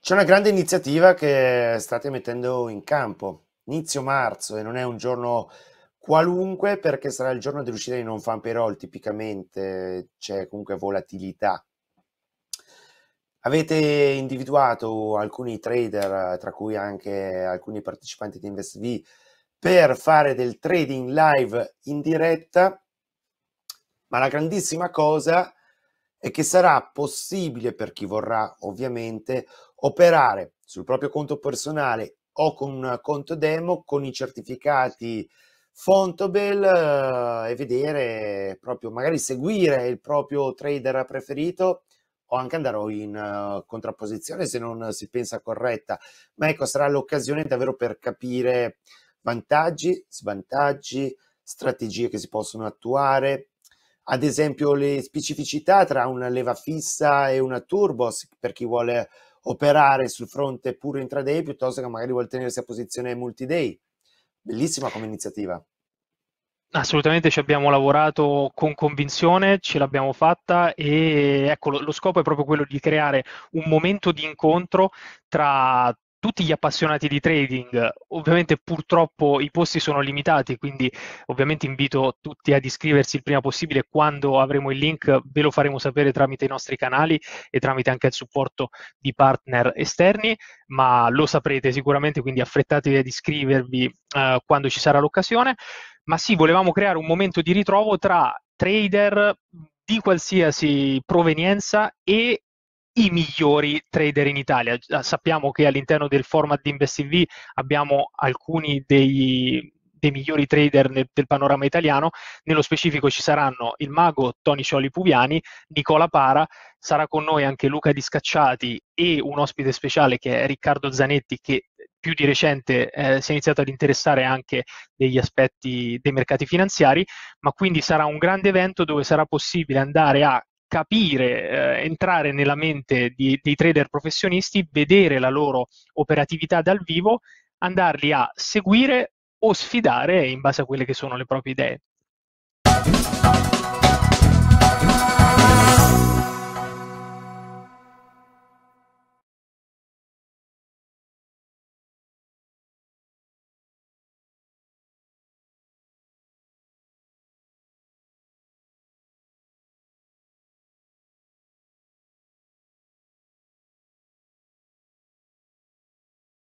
C'è una grande iniziativa che state mettendo in campo. Inizio marzo e non è un giorno qualunque perché sarà il giorno dell'uscita di non fan payroll, tipicamente c'è comunque volatilità. Avete individuato alcuni trader, tra cui anche alcuni partecipanti di InvestV, per fare del trading live in diretta, ma la grandissima cosa è e che sarà possibile per chi vorrà ovviamente operare sul proprio conto personale o con un conto demo con i certificati Fontobel eh, e vedere proprio magari seguire il proprio trader preferito o anche andare in uh, contrapposizione se non si pensa corretta ma ecco sarà l'occasione davvero per capire vantaggi, svantaggi, strategie che si possono attuare ad esempio le specificità tra una leva fissa e una turbo per chi vuole operare sul fronte puro intraday piuttosto che magari vuole tenersi a posizione multi-day. Bellissima come iniziativa. Assolutamente ci abbiamo lavorato con convinzione, ce l'abbiamo fatta e ecco, lo, lo, scopo è proprio quello di creare un momento di incontro tra tutti gli appassionati di trading. Ovviamente purtroppo i posti sono limitati, quindi ovviamente invito tutti ad iscriversi il prima possibile. Quando avremo il link ve lo faremo sapere tramite i nostri canali e tramite anche il supporto di partner esterni, ma lo saprete sicuramente, quindi affrettatevi ad iscrivervi eh, quando ci sarà l'occasione. Ma sì, volevamo creare un momento di ritrovo tra trader di qualsiasi provenienza e i migliori trader in Italia. Sappiamo che all'interno del format di InvestTV abbiamo alcuni dei, dei migliori trader nel, del panorama italiano. Nello specifico ci saranno il mago Tony Scioli Puviani, Nicola Para, sarà con noi anche Luca Di Scacciati e un ospite speciale che è Riccardo Zanetti che più di recente eh, si è iniziato ad interessare anche degli aspetti dei mercati finanziari, ma quindi sarà un grande evento dove sarà possibile andare a capire, eh, entrare nella mente di, dei trader professionisti, vedere la loro operatività dal vivo, andarli a seguire o sfidare in base a quelle che sono le proprie idee.